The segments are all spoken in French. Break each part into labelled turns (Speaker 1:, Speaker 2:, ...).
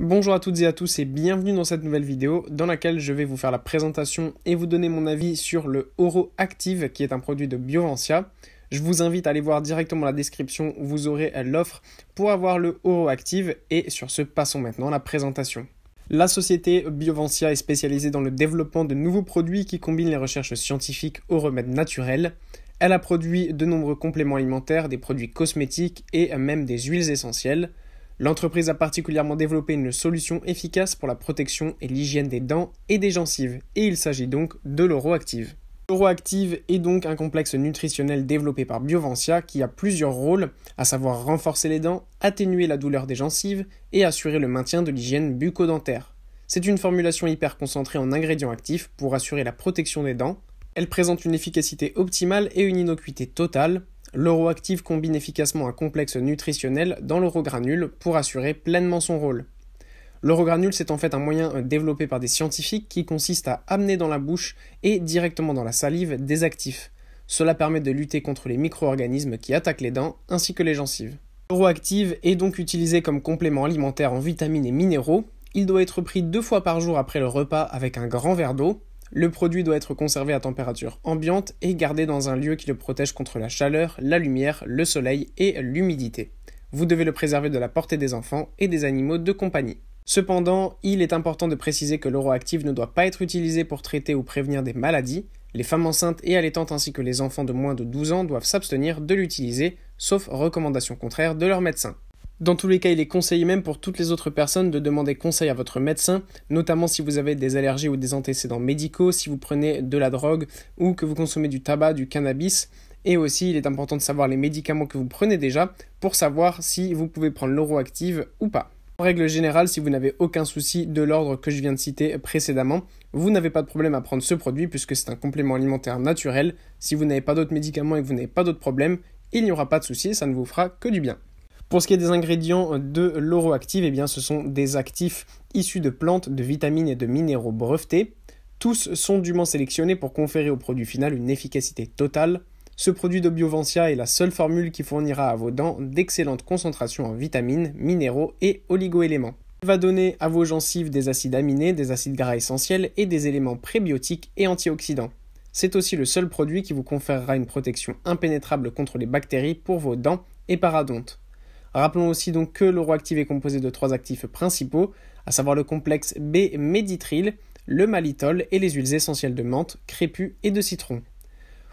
Speaker 1: Bonjour à toutes et à tous et bienvenue dans cette nouvelle vidéo dans laquelle je vais vous faire la présentation et vous donner mon avis sur le Oro Active qui est un produit de Biovancia. Je vous invite à aller voir directement la description où vous aurez l'offre pour avoir le Oro Active et sur ce passons maintenant à la présentation. La société Biovancia est spécialisée dans le développement de nouveaux produits qui combinent les recherches scientifiques aux remèdes naturels. Elle a produit de nombreux compléments alimentaires, des produits cosmétiques et même des huiles essentielles. L'entreprise a particulièrement développé une solution efficace pour la protection et l'hygiène des dents et des gencives, et il s'agit donc de l'oroactive. L'oroactive est donc un complexe nutritionnel développé par Biovancia qui a plusieurs rôles, à savoir renforcer les dents, atténuer la douleur des gencives et assurer le maintien de l'hygiène bucco-dentaire. C'est une formulation hyper concentrée en ingrédients actifs pour assurer la protection des dents. Elle présente une efficacité optimale et une innocuité totale. L'euroactive combine efficacement un complexe nutritionnel dans l'eurogranule pour assurer pleinement son rôle. L'eurogranule, c'est en fait un moyen euh, développé par des scientifiques qui consiste à amener dans la bouche et directement dans la salive des actifs. Cela permet de lutter contre les micro-organismes qui attaquent les dents ainsi que les gencives. L'Euroactive est donc utilisé comme complément alimentaire en vitamines et minéraux. Il doit être pris deux fois par jour après le repas avec un grand verre d'eau le produit doit être conservé à température ambiante et gardé dans un lieu qui le protège contre la chaleur, la lumière, le soleil et l'humidité. Vous devez le préserver de la portée des enfants et des animaux de compagnie. Cependant, il est important de préciser que l'oroactive ne doit pas être utilisé pour traiter ou prévenir des maladies. Les femmes enceintes et allaitantes ainsi que les enfants de moins de 12 ans doivent s'abstenir de l'utiliser, sauf recommandation contraire de leur médecin. Dans tous les cas, il est conseillé même pour toutes les autres personnes de demander conseil à votre médecin, notamment si vous avez des allergies ou des antécédents médicaux, si vous prenez de la drogue ou que vous consommez du tabac, du cannabis. Et aussi, il est important de savoir les médicaments que vous prenez déjà pour savoir si vous pouvez prendre l'oroactive ou pas. En règle générale, si vous n'avez aucun souci de l'ordre que je viens de citer précédemment, vous n'avez pas de problème à prendre ce produit puisque c'est un complément alimentaire naturel. Si vous n'avez pas d'autres médicaments et que vous n'avez pas d'autres problèmes, il n'y aura pas de souci, ça ne vous fera que du bien. Pour ce qui est des ingrédients de l'oroactive, eh bien, ce sont des actifs issus de plantes, de vitamines et de minéraux brevetés. Tous sont dûment sélectionnés pour conférer au produit final une efficacité totale. Ce produit de Biovancia est la seule formule qui fournira à vos dents d'excellentes concentrations en vitamines, minéraux et oligoéléments. Il va donner à vos gencives des acides aminés, des acides gras essentiels et des éléments prébiotiques et antioxydants. C'est aussi le seul produit qui vous conférera une protection impénétrable contre les bactéries pour vos dents et paradontes. Rappelons aussi donc que l'oroactive est composé de trois actifs principaux, à savoir le complexe B méditril, le malitol et les huiles essentielles de menthe, crépus et de citron.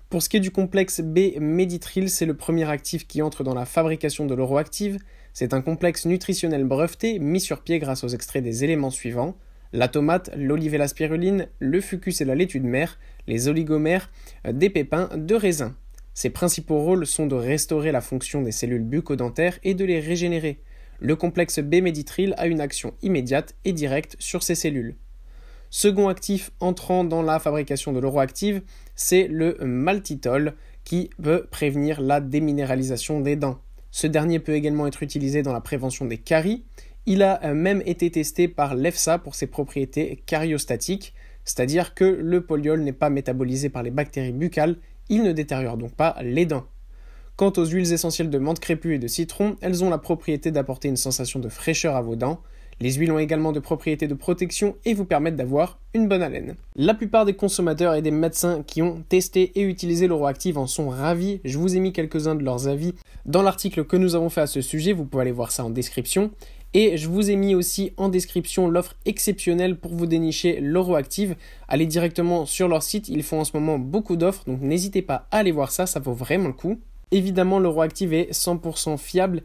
Speaker 1: Pour ce qui est du complexe B méditril, c'est le premier actif qui entre dans la fabrication de l'oroactive. C'est un complexe nutritionnel breveté mis sur pied grâce aux extraits des éléments suivants la tomate, l'olive et la spiruline, le fucus et la laitue de mer, les oligomères, euh, des pépins de raisins. Ses principaux rôles sont de restaurer la fonction des cellules bucco et de les régénérer. Le complexe b a une action immédiate et directe sur ces cellules. Second actif entrant dans la fabrication de l'oroactive, c'est le maltitol qui peut prévenir la déminéralisation des dents. Ce dernier peut également être utilisé dans la prévention des caries. Il a même été testé par l'EFSA pour ses propriétés cariostatiques, c'est-à-dire que le polyol n'est pas métabolisé par les bactéries buccales, il ne détériore donc pas les dents. Quant aux huiles essentielles de menthe crépue et de citron, elles ont la propriété d'apporter une sensation de fraîcheur à vos dents. Les huiles ont également de propriétés de protection et vous permettent d'avoir une bonne haleine. La plupart des consommateurs et des médecins qui ont testé et utilisé l'oroactive en sont ravis. Je vous ai mis quelques-uns de leurs avis dans l'article que nous avons fait à ce sujet, vous pouvez aller voir ça en description. Et je vous ai mis aussi en description l'offre exceptionnelle pour vous dénicher l'Euroactive. Allez directement sur leur site, ils font en ce moment beaucoup d'offres, donc n'hésitez pas à aller voir ça, ça vaut vraiment le coup. Évidemment, l'Euroactive est 100% fiable.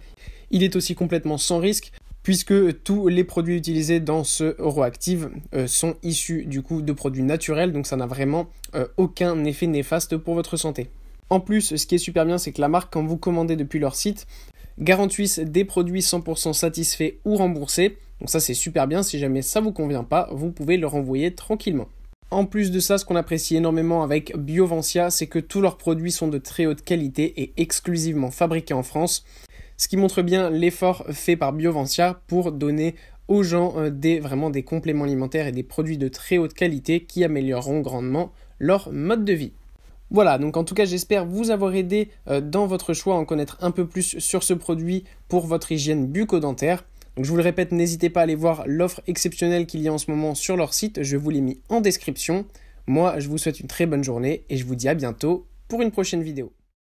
Speaker 1: Il est aussi complètement sans risque puisque tous les produits utilisés dans ce Euroactive euh, sont issus du coup de produits naturels, donc ça n'a vraiment euh, aucun effet néfaste pour votre santé. En plus, ce qui est super bien, c'est que la marque, quand vous commandez depuis leur site, Garantie des produits 100% satisfaits ou remboursés. Donc ça c'est super bien, si jamais ça vous convient pas, vous pouvez le renvoyer tranquillement. En plus de ça, ce qu'on apprécie énormément avec Biovancia, c'est que tous leurs produits sont de très haute qualité et exclusivement fabriqués en France, ce qui montre bien l'effort fait par Biovancia pour donner aux gens euh, des, vraiment des compléments alimentaires et des produits de très haute qualité qui amélioreront grandement leur mode de vie. Voilà, donc en tout cas j'espère vous avoir aidé euh, dans votre choix, à en connaître un peu plus sur ce produit pour votre hygiène bucco-dentaire. Donc je vous le répète, n'hésitez pas à aller voir l'offre exceptionnelle qu'il y a en ce moment sur leur site, je vous l'ai mis en description. Moi je vous souhaite une très bonne journée et je vous dis à bientôt pour une prochaine vidéo.